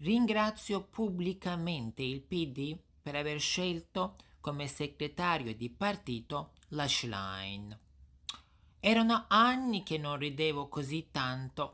Ringrazio pubblicamente il PD per aver scelto come segretario di partito la Schlein. Erano anni che non ridevo così tanto.